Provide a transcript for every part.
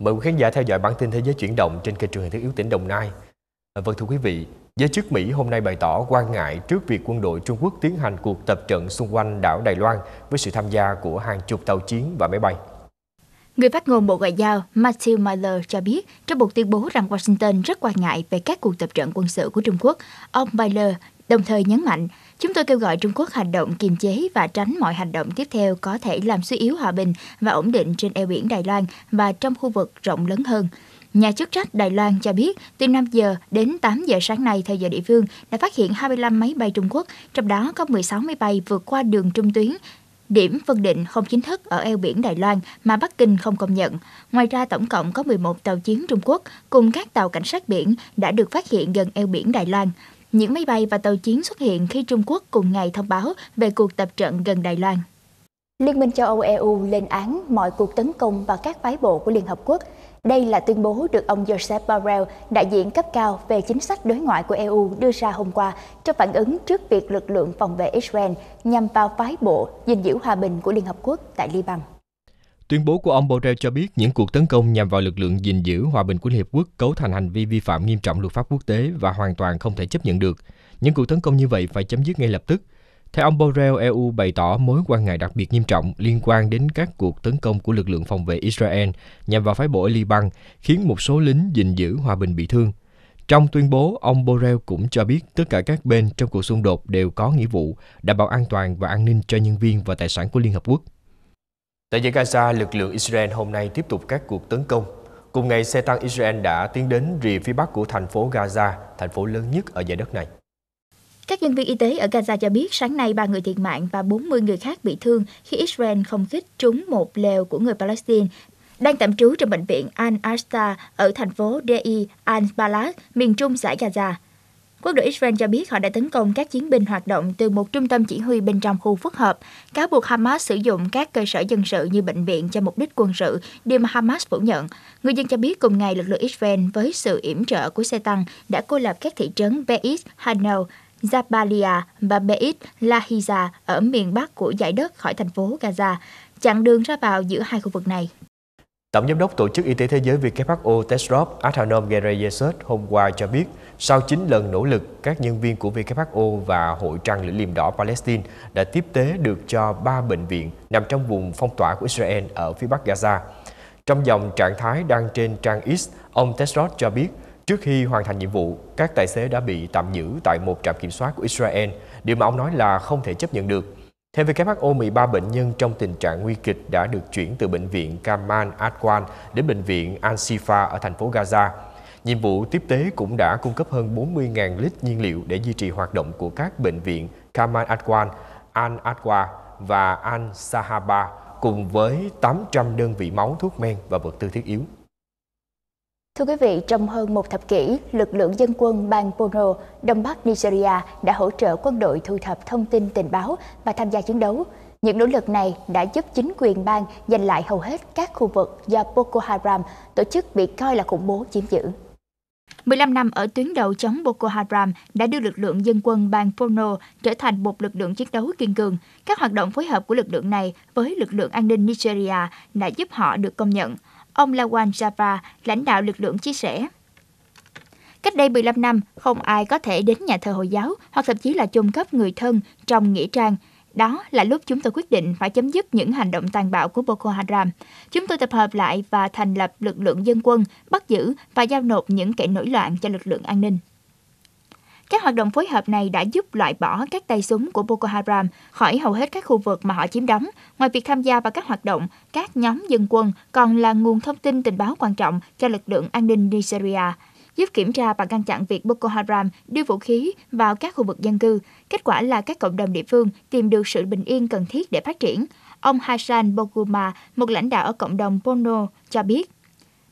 Mời quý khán giả theo dõi bản tin Thế giới chuyển động trên kênh truyền hình thức yếu tỉnh Đồng Nai. À, vâng thưa quý vị, giới chức Mỹ hôm nay bày tỏ quan ngại trước việc quân đội Trung Quốc tiến hành cuộc tập trận xung quanh đảo Đài Loan với sự tham gia của hàng chục tàu chiến và máy bay. Người phát ngôn Bộ Ngoại giao Matthew Miller cho biết trong một tuyên bố rằng Washington rất quan ngại về các cuộc tập trận quân sự của Trung Quốc. Ông Miller đồng thời nhấn mạnh chúng tôi kêu gọi Trung Quốc hành động kiềm chế và tránh mọi hành động tiếp theo có thể làm suy yếu hòa bình và ổn định trên eo biển Đài Loan và trong khu vực rộng lớn hơn. Nhà chức trách Đài Loan cho biết, từ 5 giờ đến 8 giờ sáng nay theo giờ địa phương đã phát hiện 25 máy bay Trung Quốc, trong đó có 16 máy bay vượt qua đường trung tuyến điểm phân định không chính thức ở eo biển Đài Loan mà Bắc Kinh không công nhận. Ngoài ra, tổng cộng có 11 tàu chiến Trung Quốc cùng các tàu cảnh sát biển đã được phát hiện gần eo biển Đài Loan. Những máy bay và tàu chiến xuất hiện khi Trung Quốc cùng ngày thông báo về cuộc tập trận gần Đài Loan. Liên minh châu Âu EU lên án mọi cuộc tấn công vào các phái bộ của Liên Hợp Quốc. Đây là tuyên bố được ông Joseph Borrell, đại diện cấp cao về chính sách đối ngoại của EU đưa ra hôm qua cho phản ứng trước việc lực lượng phòng vệ Israel nhằm vào phái bộ gìn giữ hòa bình của Liên Hợp Quốc tại Liban. Tuyên bố của ông Borrell cho biết những cuộc tấn công nhằm vào lực lượng gìn giữ hòa bình của Liên Hiệp Quốc cấu thành hành vi vi phạm nghiêm trọng luật pháp quốc tế và hoàn toàn không thể chấp nhận được. Những cuộc tấn công như vậy phải chấm dứt ngay lập tức. Theo ông Borrell, EU bày tỏ mối quan ngại đặc biệt nghiêm trọng liên quan đến các cuộc tấn công của lực lượng phòng vệ Israel nhằm vào phái bộ ở Liban, khiến một số lính gìn giữ hòa bình bị thương. Trong tuyên bố, ông Borrell cũng cho biết tất cả các bên trong cuộc xung đột đều có nghĩa vụ đảm bảo an toàn và an ninh cho nhân viên và tài sản của Liên Hợp Quốc. Tại giải Gaza, lực lượng Israel hôm nay tiếp tục các cuộc tấn công. Cùng ngày, xe tăng Israel đã tiến đến rìa phía bắc của thành phố Gaza, thành phố lớn nhất ở giải đất này. Các nhân viên y tế ở Gaza cho biết sáng nay ba người thiệt mạng và 40 người khác bị thương khi Israel không kích trúng một lều của người Palestine đang tạm trú trong bệnh viện Al-Aqsa ở thành phố Deir al-Balah, miền trung giải Gaza. Quốc đội Israel cho biết họ đã tấn công các chiến binh hoạt động từ một trung tâm chỉ huy bên trong khu phức hợp, cáo buộc Hamas sử dụng các cơ sở dân sự như bệnh viện cho mục đích quân sự, điều mà Hamas phủ nhận. Người dân cho biết cùng ngày lực lượng Israel với sự yểm trợ của xe tăng đã cô lập các thị trấn Beit Hanau, Jabalia và Beit Lahiza ở miền bắc của giải đất khỏi thành phố Gaza, chặn đường ra vào giữa hai khu vực này. Tổng giám đốc Tổ chức Y tế Thế giới WHO Tedros Adhanom Ghebreyesus hôm qua cho biết, sau 9 lần nỗ lực, các nhân viên của WHO và Hội Trăng Lưỡi Liềm Đỏ Palestine đã tiếp tế được cho 3 bệnh viện nằm trong vùng phong tỏa của Israel ở phía bắc Gaza. Trong dòng trạng thái đăng trên trang X, ông Tesrot cho biết trước khi hoàn thành nhiệm vụ, các tài xế đã bị tạm giữ tại một trạm kiểm soát của Israel, điều mà ông nói là không thể chấp nhận được. Theo WHO, 13 bệnh nhân trong tình trạng nguy kịch đã được chuyển từ bệnh viện Kamal Adwan đến bệnh viện Al-Shifa ở thành phố Gaza. Nhiệm vụ tiếp tế cũng đã cung cấp hơn 40.000 lít nhiên liệu để duy trì hoạt động của các bệnh viện Kamal Adwan, Al-Adwa và Al-Sahaba cùng với 800 đơn vị máu, thuốc men và vật tư thiết yếu. Thưa quý vị, trong hơn một thập kỷ, lực lượng dân quân bang Bono, Đông Bắc Nigeria đã hỗ trợ quân đội thu thập thông tin tình báo và tham gia chiến đấu. Những nỗ lực này đã giúp chính quyền bang giành lại hầu hết các khu vực do Boko Haram, tổ chức bị coi là khủng bố chiếm giữ. 15 năm ở tuyến đầu chống Boko Haram đã đưa lực lượng dân quân bang Borno trở thành một lực lượng chiến đấu kiên cường. Các hoạt động phối hợp của lực lượng này với lực lượng an ninh Nigeria đã giúp họ được công nhận. Ông Lawan Java, lãnh đạo lực lượng chia sẻ. Cách đây 15 năm, không ai có thể đến nhà thờ Hồi giáo hoặc thậm chí là chôn cất người thân trong nghĩa trang đó là lúc chúng tôi quyết định phải chấm dứt những hành động tàn bạo của Boko Haram. Chúng tôi tập hợp lại và thành lập lực lượng dân quân, bắt giữ và giao nộp những kẻ nổi loạn cho lực lượng an ninh. Các hoạt động phối hợp này đã giúp loại bỏ các tay súng của Boko Haram khỏi hầu hết các khu vực mà họ chiếm đóng. Ngoài việc tham gia vào các hoạt động, các nhóm dân quân còn là nguồn thông tin tình báo quan trọng cho lực lượng an ninh Nigeria – giúp kiểm tra và ngăn chặn việc Boko Haram đưa vũ khí vào các khu vực dân cư. Kết quả là các cộng đồng địa phương tìm được sự bình yên cần thiết để phát triển. Ông Hassan Boguma, một lãnh đạo ở cộng đồng Bono, cho biết.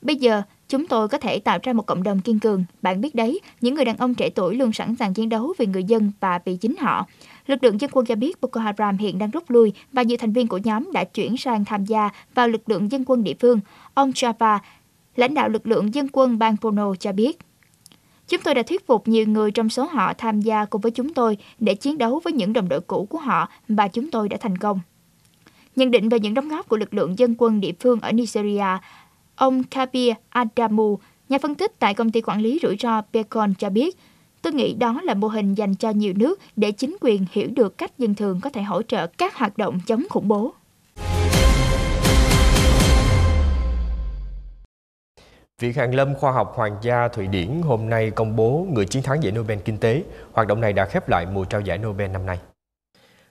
Bây giờ, chúng tôi có thể tạo ra một cộng đồng kiên cường. Bạn biết đấy, những người đàn ông trẻ tuổi luôn sẵn sàng chiến đấu vì người dân và vì chính họ. Lực lượng dân quân cho biết Boko Haram hiện đang rút lui và nhiều thành viên của nhóm đã chuyển sang tham gia vào lực lượng dân quân địa phương. Ông Java, lãnh đạo lực lượng dân quân bang Pono cho biết. Chúng tôi đã thuyết phục nhiều người trong số họ tham gia cùng với chúng tôi để chiến đấu với những đồng đội cũ của họ và chúng tôi đã thành công. Nhận định về những đóng góp của lực lượng dân quân địa phương ở Nigeria, ông Kabir Adamu, nhà phân tích tại công ty quản lý rủi ro Pecon cho biết, Tôi nghĩ đó là mô hình dành cho nhiều nước để chính quyền hiểu được cách dân thường có thể hỗ trợ các hoạt động chống khủng bố. Viện Hàn Lâm Khoa học Hoàng gia Thụy Điển hôm nay công bố người chiến thắng giải Nobel Kinh tế. Hoạt động này đã khép lại mùa trao giải Nobel năm nay.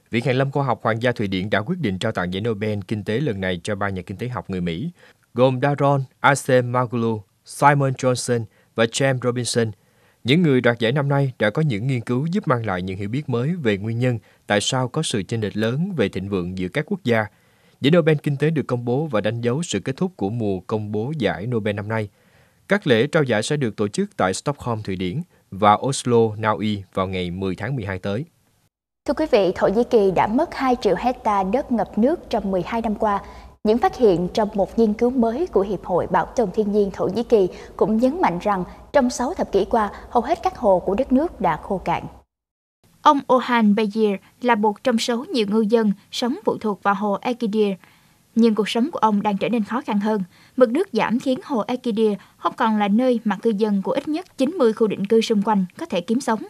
Viện Hàn Lâm Khoa học Hoàng gia Thụy Điển đã quyết định trao tặng giải Nobel Kinh tế lần này cho ba nhà kinh tế học người Mỹ, gồm Daron Acemoglu, Simon Johnson và James Robinson. Những người đoạt giải năm nay đã có những nghiên cứu giúp mang lại những hiểu biết mới về nguyên nhân tại sao có sự chênh lệch lớn về thịnh vượng giữa các quốc gia – Giải Nobel Kinh tế được công bố và đánh dấu sự kết thúc của mùa công bố giải Nobel năm nay. Các lễ trao giải sẽ được tổ chức tại Stockholm, Thụy Điển và Oslo, Na Uy vào ngày 10 tháng 12 tới. Thưa quý vị, Thổ Nhĩ Kỳ đã mất 2 triệu hecta đất ngập nước trong 12 năm qua. Những phát hiện trong một nghiên cứu mới của Hiệp hội Bảo tồn Thiên nhiên Thổ Nhĩ Kỳ cũng nhấn mạnh rằng trong 6 thập kỷ qua, hầu hết các hồ của đất nước đã khô cạn. Ông Ohan Bayir là một trong số nhiều ngư dân sống phụ thuộc vào hồ Ekidir. Nhưng cuộc sống của ông đang trở nên khó khăn hơn. Mực nước giảm khiến hồ Ekidir không còn là nơi mà cư dân của ít nhất 90 khu định cư xung quanh có thể kiếm sống.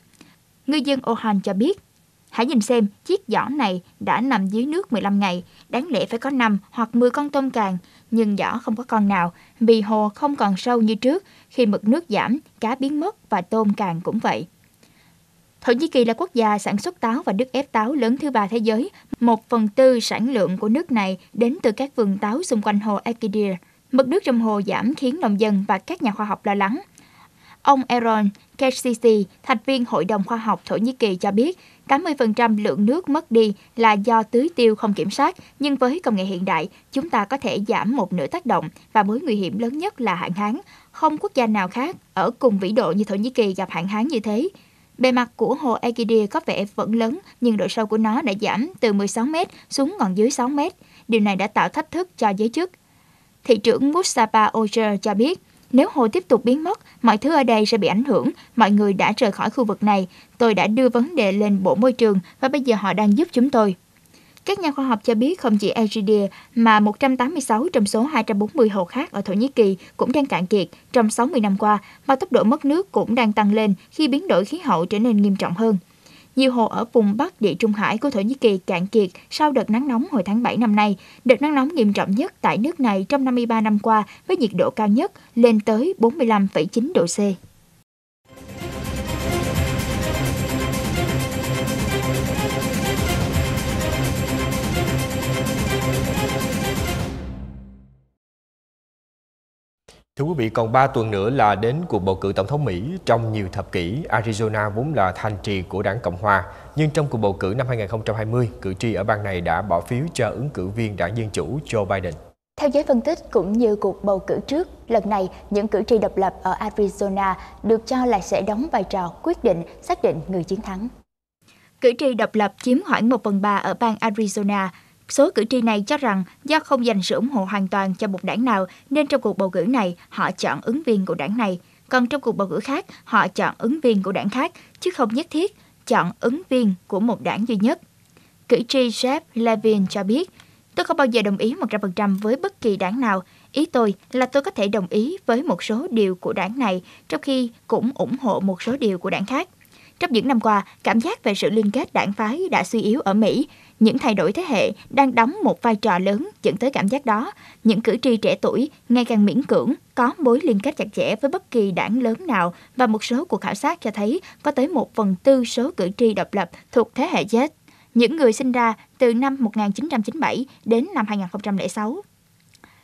Ngư dân Ohan cho biết, Hãy nhìn xem, chiếc giỏ này đã nằm dưới nước 15 ngày, đáng lẽ phải có 5 hoặc 10 con tôm càng, nhưng giỏ không có con nào, vì hồ không còn sâu như trước, khi mực nước giảm, cá biến mất và tôm càng cũng vậy. Thổ Nhĩ Kỳ là quốc gia sản xuất táo và nước ép táo lớn thứ ba thế giới. Một phần tư sản lượng của nước này đến từ các vườn táo xung quanh hồ Akidir. Mực nước trong hồ giảm khiến nông dân và các nhà khoa học lo lắng. Ông Aaron Kesisi, thành viên Hội đồng Khoa học Thổ Nhĩ Kỳ cho biết, 80% lượng nước mất đi là do tưới tiêu không kiểm soát, nhưng với công nghệ hiện đại, chúng ta có thể giảm một nửa tác động và mối nguy hiểm lớn nhất là hạn hán. Không quốc gia nào khác ở cùng vĩ độ như Thổ Nhĩ Kỳ gặp hạn hán như thế. Bề mặt của hồ Aegide có vẻ vẫn lớn, nhưng độ sâu của nó đã giảm từ 16m xuống còn dưới 6m. Điều này đã tạo thách thức cho giới chức. Thị trưởng Mustafa Oger cho biết, nếu hồ tiếp tục biến mất, mọi thứ ở đây sẽ bị ảnh hưởng. Mọi người đã rời khỏi khu vực này. Tôi đã đưa vấn đề lên Bộ Môi trường và bây giờ họ đang giúp chúng tôi. Các nhà khoa học cho biết không chỉ Egidia mà 186 trong số 240 hồ khác ở Thổ Nhĩ Kỳ cũng đang cạn kiệt trong 60 năm qua và tốc độ mất nước cũng đang tăng lên khi biến đổi khí hậu trở nên nghiêm trọng hơn. Nhiều hồ ở vùng Bắc Địa Trung Hải của Thổ Nhĩ Kỳ cạn kiệt sau đợt nắng nóng hồi tháng 7 năm nay, đợt nắng nóng nghiêm trọng nhất tại nước này trong 53 năm qua với nhiệt độ cao nhất lên tới 45,9 độ C. Thưa quý vị, còn 3 tuần nữa là đến cuộc bầu cử tổng thống Mỹ. Trong nhiều thập kỷ, Arizona vốn là thành trì của đảng Cộng hòa. Nhưng trong cuộc bầu cử năm 2020, cử tri ở bang này đã bỏ phiếu cho ứng cử viên đảng Dân Chủ Joe Biden. Theo giới phân tích, cũng như cuộc bầu cử trước, lần này những cử tri độc lập ở Arizona được cho là sẽ đóng vai trò quyết định xác định người chiến thắng. Cử tri độc lập chiếm khoảng 1 phần 3 ở bang Arizona, Số cử tri này cho rằng do không dành sự ủng hộ hoàn toàn cho một đảng nào nên trong cuộc bầu cử này họ chọn ứng viên của đảng này. Còn trong cuộc bầu cử khác, họ chọn ứng viên của đảng khác, chứ không nhất thiết chọn ứng viên của một đảng duy nhất. Cử tri Jeff Levin cho biết, Tôi không bao giờ đồng ý 100% với bất kỳ đảng nào. Ý tôi là tôi có thể đồng ý với một số điều của đảng này, trong khi cũng ủng hộ một số điều của đảng khác. Trong những năm qua, cảm giác về sự liên kết đảng phái đã suy yếu ở Mỹ. Những thay đổi thế hệ đang đóng một vai trò lớn dẫn tới cảm giác đó. Những cử tri trẻ tuổi ngày càng miễn cưỡng có mối liên kết chặt chẽ với bất kỳ đảng lớn nào và một số cuộc khảo sát cho thấy có tới một phần tư số cử tri độc lập thuộc thế hệ Z. Những người sinh ra từ năm 1997 đến năm 2006.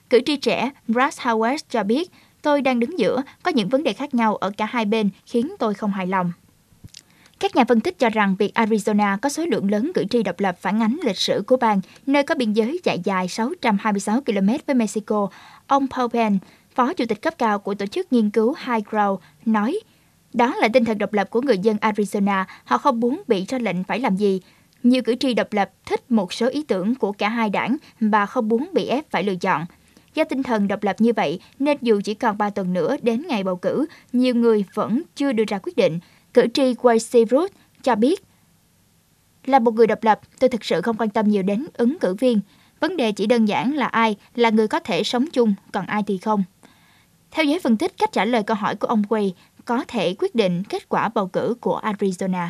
Cử tri trẻ Russ Howard cho biết, tôi đang đứng giữa, có những vấn đề khác nhau ở cả hai bên khiến tôi không hài lòng. Các nhà phân tích cho rằng việc Arizona có số lượng lớn cử tri độc lập phản ánh lịch sử của bang, nơi có biên giới dài dài 626 km với Mexico. Ông Paul Penn, phó chủ tịch cấp cao của tổ chức nghiên cứu High Ground, nói, đó là tinh thần độc lập của người dân Arizona, họ không muốn bị ra lệnh phải làm gì. Nhiều cử tri độc lập thích một số ý tưởng của cả hai đảng và không muốn bị ép phải lựa chọn. Do tinh thần độc lập như vậy, nên dù chỉ còn 3 tuần nữa đến ngày bầu cử, nhiều người vẫn chưa đưa ra quyết định. Cử tri Wacy Root cho biết, là một người độc lập, tôi thực sự không quan tâm nhiều đến ứng cử viên. Vấn đề chỉ đơn giản là ai là người có thể sống chung, còn ai thì không. Theo giới phân tích, cách trả lời câu hỏi của ông Quay có thể quyết định kết quả bầu cử của Arizona.